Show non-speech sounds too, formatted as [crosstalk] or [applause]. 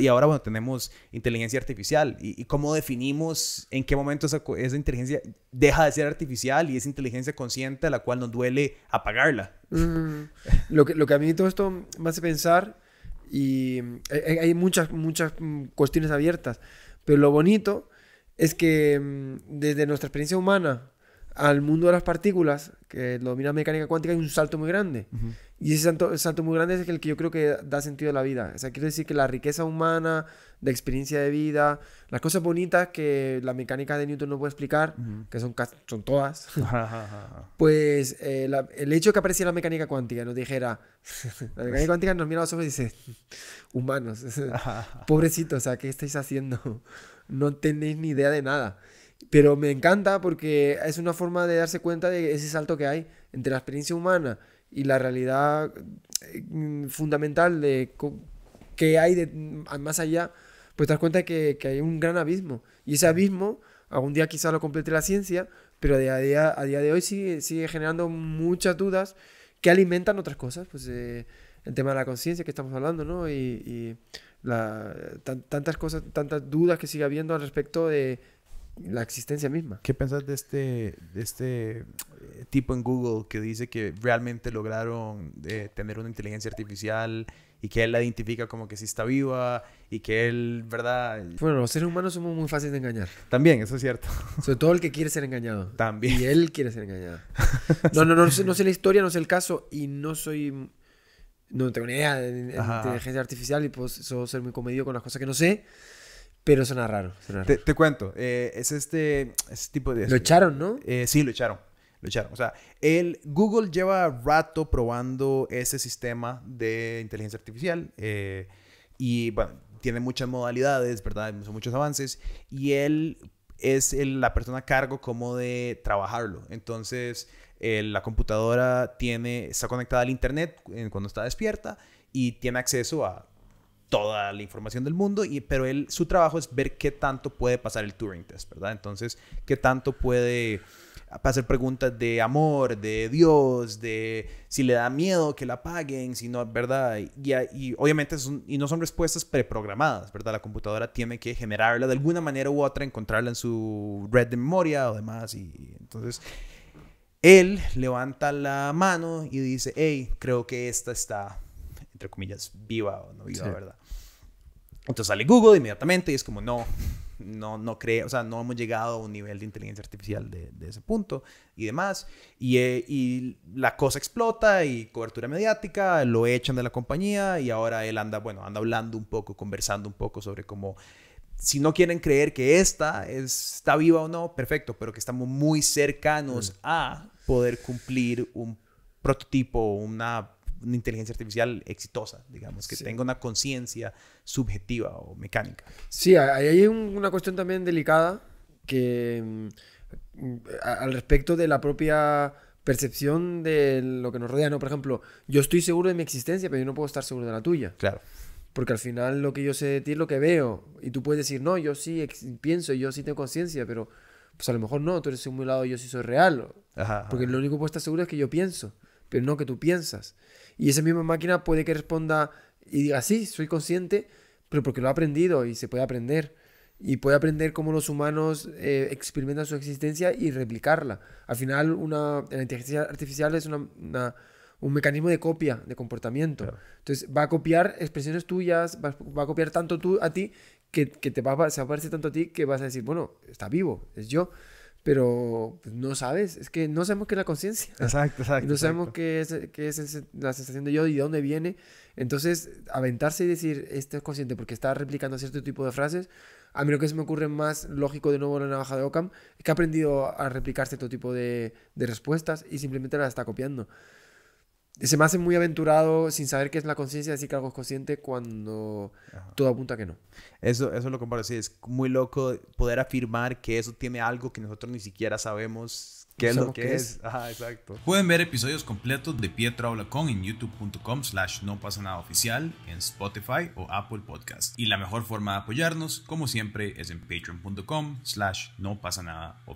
Y ahora, bueno, tenemos inteligencia artificial. ¿Y, cómo definimos en qué momento esa, inteligencia deja de ser artificial y es inteligencia consciente a la cual nos duele apagarla? Mm. lo, que, lo que a mí todo esto me hace pensar, y mm, hay, eh, hay muchas, muchas mm, cuestiones abiertas, pero lo bonito es que desde nuestra experiencia humana, al mundo de las partículas, que domina la mecánica cuántica, hay un salto muy grande. Y ese salto, muy grande es el que yo creo que da sentido a la vida. O sea, quiero decir que la riqueza humana, de experiencia de vida, las cosas bonitas que la mecánica de Newton no puede explicar, que son, son todas, [laughs] pues eh, el hecho de que apareciera la mecánica cuántica nos dijera, [laughs] la mecánica cuántica nos mira a los ojos y dice, [laughs] humanos, pobrecitos, o sea, ¿qué estáis haciendo? no tenéis ni idea de nada. Pero me encanta porque es una forma de darse cuenta de ese salto que hay entre la experiencia humana y la realidad eh, fundamental de que hay de, más allá, pues te das cuenta que, que hay un gran abismo. Y ese abismo, algún día quizá lo complete la ciencia, pero a día, a día de hoy sigue, sigue generando muchas dudas que alimentan otras cosas. Pues eh, el tema de la conciencia que estamos hablando, ¿no? Y, y tantas cosas, tantas dudas que sigue habiendo al respecto de, la existencia misma. ¿Qué pensás de este, de este eh, tipo en Google que dice que realmente lograron eh, tener una inteligencia artificial y que él la identifica como que sí está viva y que él, ¿verdad? Bueno, los seres humanos somos muy fáciles de engañar. También, eso es cierto. Sobre todo el que quiere ser engañado. También. Y él quiere ser engañado. [laughs] No, no, no, sé, no sé la historia, no sé el caso y no soy... No tengo ni idea de, de inteligencia artificial y puedo ser muy comedido con las cosas que no sé. Pero suena raro. Suena raro. Te, cuento, eh, es este, tipo de... Lo echaron, ¿no? Eh, sí, lo echaron. Lo echaron. O sea, el Google lleva rato probando ese sistema de inteligencia artificial eh, y bueno, tiene muchas modalidades, ¿verdad? Son muchos avances y él es la persona a cargo como de trabajarlo. Entonces, la computadora tiene, está conectada al Internet cuando está despierta y tiene acceso a toda la información del mundo, y, pero él, su trabajo es ver qué tanto puede pasar el Turing Test, ¿verdad? Entonces, qué tanto puede hacer preguntas de amor, de Dios, de si le da miedo que la paguen, si no, ¿verdad? Y, obviamente y no son respuestas preprogramadas, ¿verdad? La computadora tiene que generarla de alguna manera u otra, encontrarla en su red de memoria o demás, y entonces... Él levanta la mano y dice, hey, creo que esta está entre comillas, viva o no viva, ¿verdad? Entonces sale Google inmediatamente y es como, no, no, no cree, o sea, no hemos llegado a un nivel de inteligencia artificial de, ese punto y demás. Eh, y, la cosa explota y cobertura mediática, lo echan de la compañía y ahora él anda, bueno, anda hablando un poco, conversando un poco sobre cómo, si no quieren creer que esta está viva o no, perfecto, pero que estamos muy cercanos mm. a poder cumplir un prototipo, una una inteligencia artificial exitosa, digamos, que tenga una conciencia subjetiva o mecánica. Sí, ahí hay una cuestión también delicada que mm, al respecto de la propia percepción de lo que nos rodea, ¿no? Por ejemplo, yo estoy seguro de mi existencia, pero yo no puedo estar seguro de la tuya. Claro. Porque al final lo que yo sé de ti es lo que veo. Y tú puedes decir, no, yo sí pienso, y yo sí tengo conciencia, pero pues a lo mejor no, tú eres simulado, yo sí soy real. Porque lo único que puedo estar seguro es que yo pienso pero no que tú piensas. Y esa misma máquina puede que responda y diga, sí, soy consciente, pero porque lo ha aprendido y se puede aprender. Y puede aprender cómo los humanos eh, experimentan su existencia y replicarla. Al final, una, inteligencia artificial es un mecanismo de copia, de comportamiento. Entonces, va a copiar expresiones tuyas, va, a copiar tanto tú a ti que, te va, se va a parecer tanto a ti que vas a decir, bueno, está vivo, es yo pero pues, no sabes, es que no sabemos qué es la conciencia. Exacto, [laughs] exacto. No sabemos qué es, es la sensación de yo y de dónde viene. Entonces, aventarse y decir, este es consciente porque está replicando cierto tipo de frases, a mí lo que se me ocurre más lógico de nuevo en la navaja de Occam es que ha aprendido a replicar cierto tipo de, de respuestas y simplemente las está copiando se me hace muy aventurado sin saber qué es la conciencia decir que algo es consciente cuando todo apunta que no. Eso, eso lo comparo, sí, es muy loco poder afirmar que eso tiene algo que nosotros ni siquiera sabemos qué es lo que es. exacto. Pueden ver episodios completos de Pietro Olacon en youtube.com slash no pasa nada oficial, en Spotify o Apple Podcast. Y la mejor forma de apoyarnos, como siempre, es en patreon.com slash no pasa nada oficial.